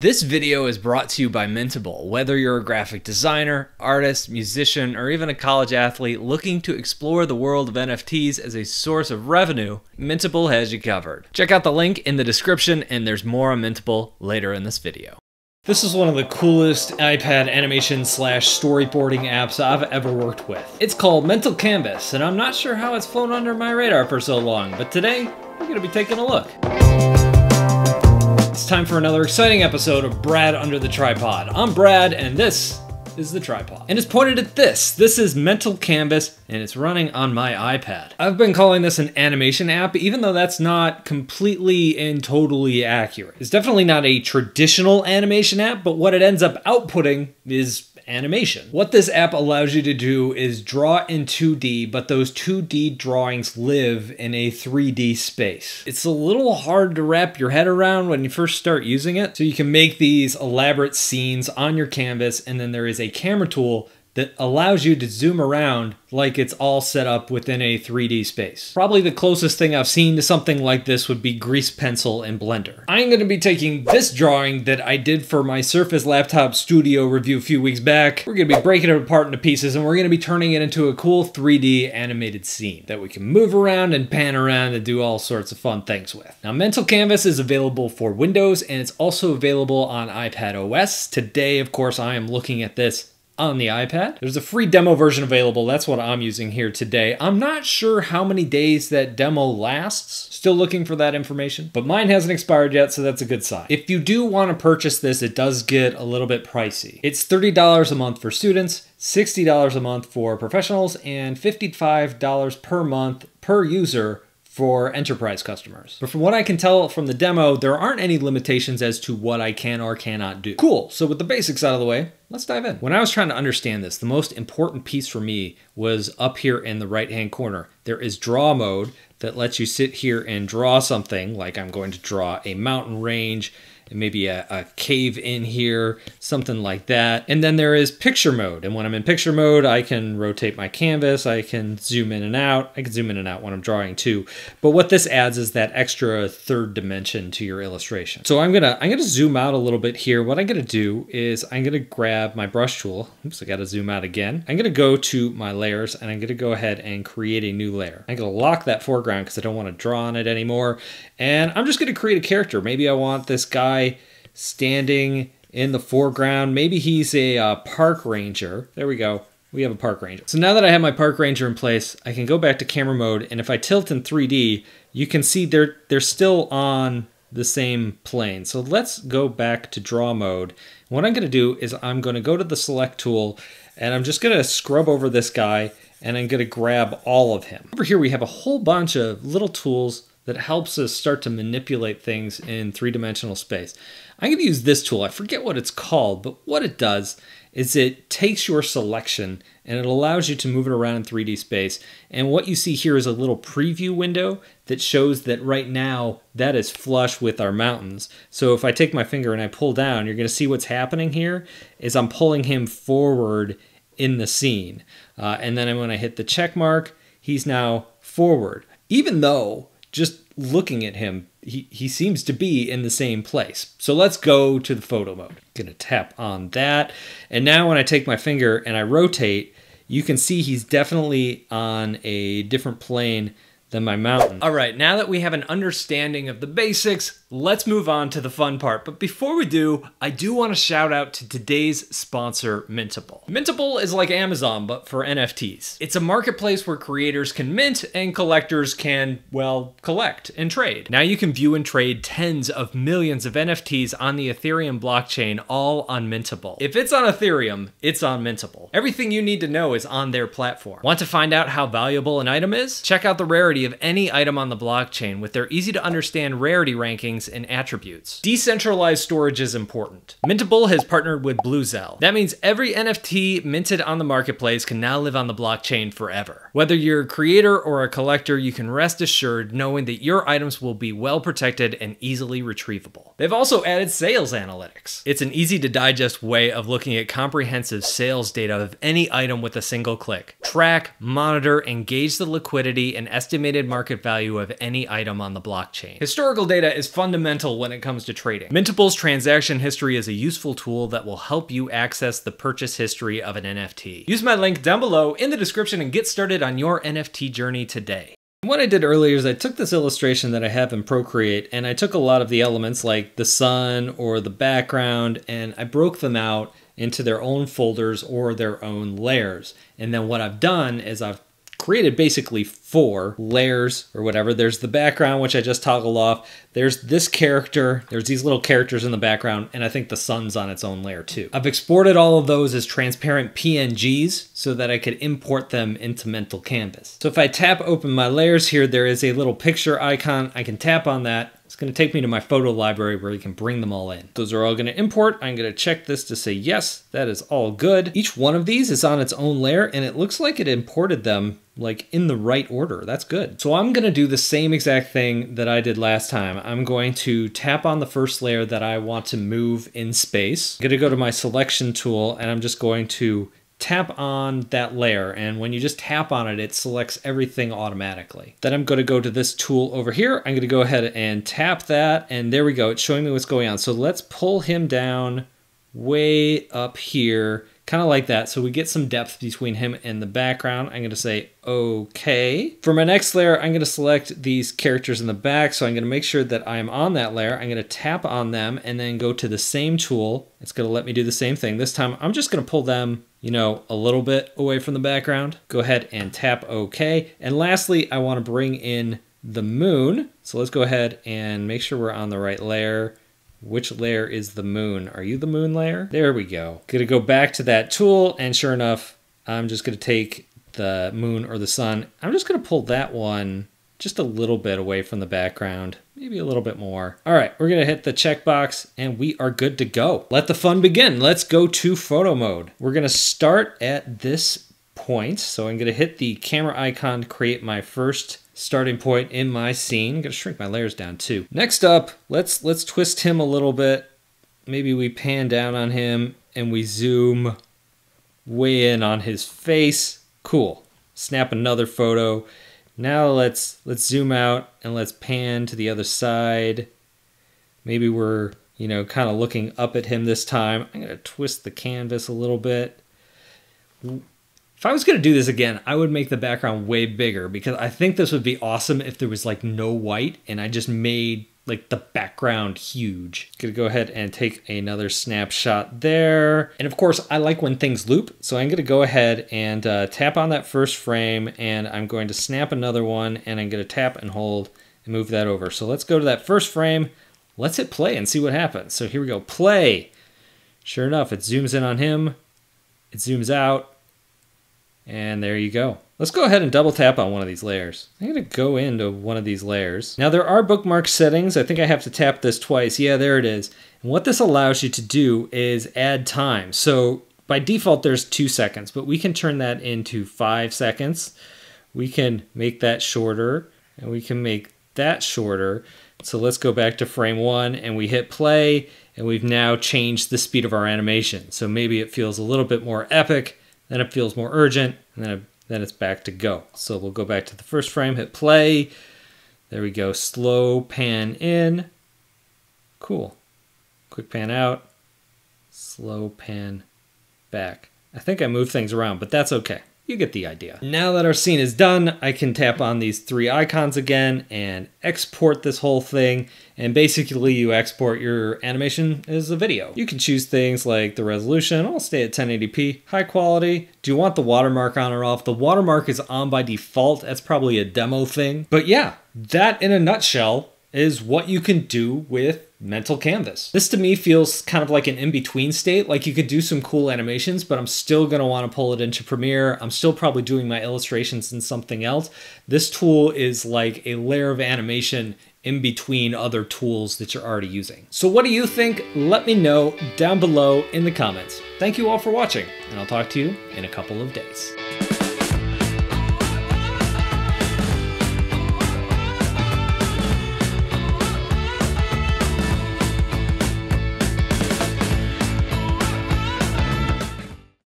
This video is brought to you by Mintable. Whether you're a graphic designer, artist, musician, or even a college athlete looking to explore the world of NFTs as a source of revenue, Mintable has you covered. Check out the link in the description and there's more on Mintable later in this video. This is one of the coolest iPad animation slash storyboarding apps I've ever worked with. It's called Mental Canvas and I'm not sure how it's flown under my radar for so long, but today we're going to be taking a look. It's time for another exciting episode of Brad Under the Tripod. I'm Brad, and this is the tripod. And it's pointed at this. This is Mental Canvas, and it's running on my iPad. I've been calling this an animation app, even though that's not completely and totally accurate. It's definitely not a traditional animation app, but what it ends up outputting is animation. What this app allows you to do is draw in 2D, but those 2D drawings live in a 3D space. It's a little hard to wrap your head around when you first start using it, so you can make these elaborate scenes on your canvas, and then there is a camera tool that allows you to zoom around like it's all set up within a 3D space. Probably the closest thing I've seen to something like this would be grease pencil and blender. I'm gonna be taking this drawing that I did for my Surface Laptop Studio review a few weeks back. We're gonna be breaking it apart into pieces and we're gonna be turning it into a cool 3D animated scene that we can move around and pan around and do all sorts of fun things with. Now Mental Canvas is available for Windows and it's also available on iPad OS. Today, of course, I am looking at this on the iPad. There's a free demo version available. That's what I'm using here today. I'm not sure how many days that demo lasts. Still looking for that information, but mine hasn't expired yet, so that's a good sign. If you do want to purchase this, it does get a little bit pricey. It's $30 a month for students, $60 a month for professionals, and $55 per month per user for enterprise customers. But from what I can tell from the demo, there aren't any limitations as to what I can or cannot do. Cool, so with the basics out of the way, Let's dive in. When I was trying to understand this, the most important piece for me was up here in the right-hand corner. There is draw mode that lets you sit here and draw something, like I'm going to draw a mountain range, maybe a, a, cave in here, something like that. And then there is picture mode. And when I'm in picture mode, I can rotate my canvas, I can zoom in and out, I can zoom in and out when I'm drawing too. But what this adds is that extra third dimension to your illustration. So I'm gonna I'm gonna zoom out a little bit here. What I'm gonna do is I'm gonna grab my brush tool. Oops, I gotta zoom out again. I'm gonna go to my layers and I'm gonna go ahead and create a new layer. I'm gonna lock that foreground because I don't wanna draw on it anymore. And I'm just gonna create a character. Maybe I want this guy guy standing in the foreground. Maybe he's a uh, park ranger. There we go. We have a park ranger. So now that I have my park ranger in place, I can go back to camera mode. And if I tilt in 3D, you can see they're, they're still on the same plane. So let's go back to draw mode. What I'm gonna do is I'm gonna go to the select tool and I'm just gonna scrub over this guy and I'm gonna grab all of him. Over here we have a whole bunch of little tools that helps us start to manipulate things in three dimensional space. I'm going to use this tool. I forget what it's called, but what it does is it takes your selection and it allows you to move it around in 3D space. And what you see here is a little preview window that shows that right now that is flush with our mountains. So if I take my finger and I pull down, you're going to see what's happening here is I'm pulling him forward in the scene. Uh, and then when I hit the check mark, he's now forward. Even though just looking at him, he, he seems to be in the same place. So let's go to the photo mode. I'm gonna tap on that. And now when I take my finger and I rotate, you can see he's definitely on a different plane than my mountain. All right, now that we have an understanding of the basics, let's move on to the fun part. But before we do, I do want to shout out to today's sponsor, Mintable. Mintable is like Amazon, but for NFTs. It's a marketplace where creators can mint and collectors can, well, collect and trade. Now you can view and trade tens of millions of NFTs on the Ethereum blockchain, all on Mintable. If it's on Ethereum, it's on Mintable. Everything you need to know is on their platform. Want to find out how valuable an item is? Check out the rarity of any item on the blockchain with their easy to understand rarity ranking settings and attributes. Decentralized storage is important. Mintable has partnered with Bluezell. That means every NFT minted on the marketplace can now live on the blockchain forever. Whether you're a creator or a collector, you can rest assured knowing that your items will be well protected and easily retrievable. They've also added sales analytics. It's an easy to digest way of looking at comprehensive sales data of any item with a single click. Track, monitor, engage gauge the liquidity and estimated market value of any item on the blockchain. Historical data is fundamental when it comes to trading. Mintable's transaction history is a useful tool that will help you access the purchase history of an NFT. Use my link down below in the description and get started on your NFT journey today. What I did earlier is I took this illustration that I have in Procreate and I took a lot of the elements like the sun or the background and I broke them out into their own folders or their own layers. And then what I've done is I've created basically four layers or whatever. There's the background, which I just toggled off. There's this character. There's these little characters in the background. And I think the sun's on its own layer too. I've exported all of those as transparent PNGs so that I could import them into Mental Canvas. So if I tap open my layers here, there is a little picture icon. I can tap on that it's going to take me to my photo library where you can bring them all in. Those are all going to import. I'm going to check this to say, yes, that is all good. Each one of these is on its own layer and it looks like it imported them like in the right order. That's good. So I'm going to do the same exact thing that I did last time. I'm going to tap on the first layer that I want to move in space. I'm going to go to my selection tool and I'm just going to tap on that layer and when you just tap on it, it selects everything automatically. Then I'm gonna go to this tool over here. I'm gonna go ahead and tap that and there we go. It's showing me what's going on. So let's pull him down way up here, kind of like that. So we get some depth between him and the background. I'm gonna say okay. For my next layer, I'm gonna select these characters in the back. So I'm gonna make sure that I'm on that layer. I'm gonna tap on them and then go to the same tool. It's going to let me do the same thing. This time I'm just gonna pull them you know, a little bit away from the background. Go ahead and tap OK. And lastly, I want to bring in the moon. So let's go ahead and make sure we're on the right layer. Which layer is the moon? Are you the moon layer? There we go. Gonna go back to that tool and sure enough, I'm just gonna take the moon or the sun. I'm just gonna pull that one just a little bit away from the background maybe a little bit more. All right, we're gonna hit the checkbox and we are good to go. Let the fun begin. Let's go to photo mode. We're gonna start at this point. So I'm gonna hit the camera icon to create my first starting point in my scene. I'm gonna shrink my layers down too. Next up, let's let's twist him a little bit. Maybe we pan down on him and we zoom way in on his face. Cool. Snap another photo now let's let's zoom out and let's pan to the other side. Maybe we're, you know, kind of looking up at him this time. I'm going to twist the canvas a little bit. If I was going to do this again, I would make the background way bigger because I think this would be awesome if there was like no white and I just made like the background huge. Gonna go ahead and take another snapshot there. And of course, I like when things loop. So I'm gonna go ahead and uh, tap on that first frame and I'm going to snap another one and I'm gonna tap and hold and move that over. So let's go to that first frame. Let's hit play and see what happens. So here we go, play. Sure enough, it zooms in on him. It zooms out. And there you go. Let's go ahead and double tap on one of these layers. I'm gonna go into one of these layers. Now there are bookmark settings. I think I have to tap this twice. Yeah, there it is. And what this allows you to do is add time. So by default, there's two seconds, but we can turn that into five seconds. We can make that shorter and we can make that shorter. So let's go back to frame one and we hit play and we've now changed the speed of our animation. So maybe it feels a little bit more epic, then it feels more urgent, and then it then it's back to go. So we'll go back to the first frame, hit play. There we go, slow pan in. Cool. Quick pan out, slow pan back. I think I moved things around, but that's okay. You get the idea. Now that our scene is done, I can tap on these three icons again and export this whole thing. And basically you export your animation as a video. You can choose things like the resolution, I'll stay at 1080p, high quality. Do you want the watermark on or off? The watermark is on by default. That's probably a demo thing. But yeah, that in a nutshell is what you can do with mental canvas. This to me feels kind of like an in-between state, like you could do some cool animations, but I'm still gonna wanna pull it into Premiere. I'm still probably doing my illustrations in something else. This tool is like a layer of animation in between other tools that you're already using. So what do you think? Let me know down below in the comments. Thank you all for watching, and I'll talk to you in a couple of days.